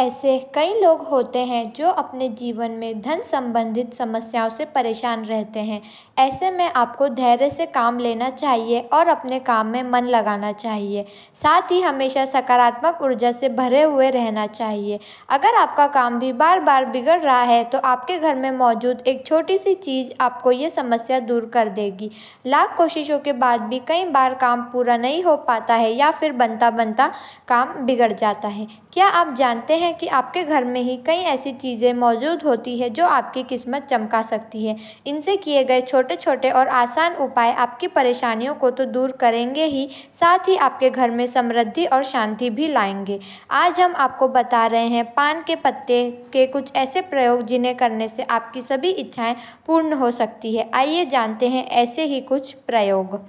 ऐसे कई लोग होते हैं जो अपने जीवन में धन संबंधित समस्याओं से परेशान रहते हैं ऐसे में आपको धैर्य से काम लेना चाहिए और अपने काम में मन लगाना चाहिए साथ ही हमेशा सकारात्मक ऊर्जा से भरे हुए रहना चाहिए अगर आपका काम भी बार बार बिगड़ रहा है तो आपके घर में मौजूद एक छोटी सी चीज़ आपको ये समस्या दूर कर देगी लाख कोशिशों के बाद भी कई बार काम पूरा नहीं हो पाता है या फिर बनता बनता काम बिगड़ जाता है क्या आप जानते हैं हैं कि आपके घर में ही कई ऐसी चीज़ें मौजूद होती है जो आपकी किस्मत चमका सकती है इनसे किए गए छोटे छोटे और आसान उपाय आपकी परेशानियों को तो दूर करेंगे ही साथ ही आपके घर में समृद्धि और शांति भी लाएंगे आज हम आपको बता रहे हैं पान के पत्ते के कुछ ऐसे प्रयोग जिन्हें करने से आपकी सभी इच्छाएं पूर्ण हो सकती है आइए जानते हैं ऐसे ही कुछ प्रयोग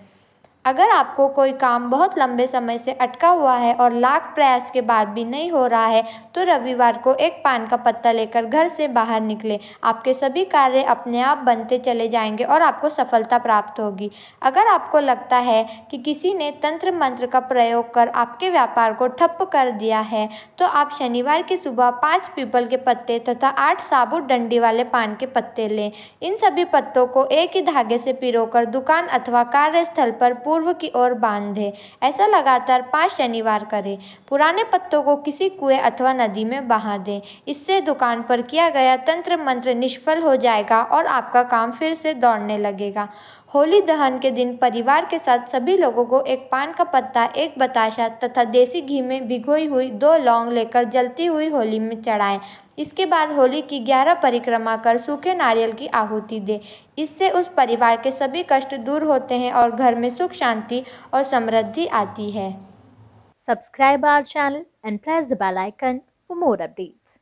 अगर आपको कोई काम बहुत लंबे समय से अटका हुआ है और लाख प्रयास के बाद भी नहीं हो रहा है तो रविवार को एक पान का पत्ता लेकर घर से बाहर निकले आपके सभी कार्य अपने आप बनते चले जाएंगे और आपको सफलता प्राप्त होगी अगर आपको लगता है कि किसी ने तंत्र मंत्र का प्रयोग कर आपके व्यापार को ठप्प कर दिया है तो आप शनिवार की सुबह पाँच पीपल के पत्ते तथा आठ साबुत डंडी वाले पान के पत्ते लें इन सभी पत्तों को एक ही धागे से पिरो दुकान अथवा कार्यस्थल पर पूर्व की ओर बांधे ऐसा लगातार पाँच शनिवार करें पुराने पत्तों को किसी कुएं अथवा नदी में बहा दें इससे दुकान पर किया गया तंत्र मंत्र निष्फल हो जाएगा और आपका काम फिर से दौड़ने लगेगा होली दहन के दिन परिवार के साथ सभी लोगों को एक पान का पत्ता एक बताशा तथा देसी घी में भिगोई हुई दो लौंग लेकर जलती हुई होली में चढ़ाएं इसके बाद होली की ग्यारह परिक्रमा कर सूखे नारियल की आहुति दें इससे उस परिवार के सभी कष्ट दूर होते हैं और घर में सुख शांति और समृद्धि आती है subscribe our channel and press the bell icon for more updates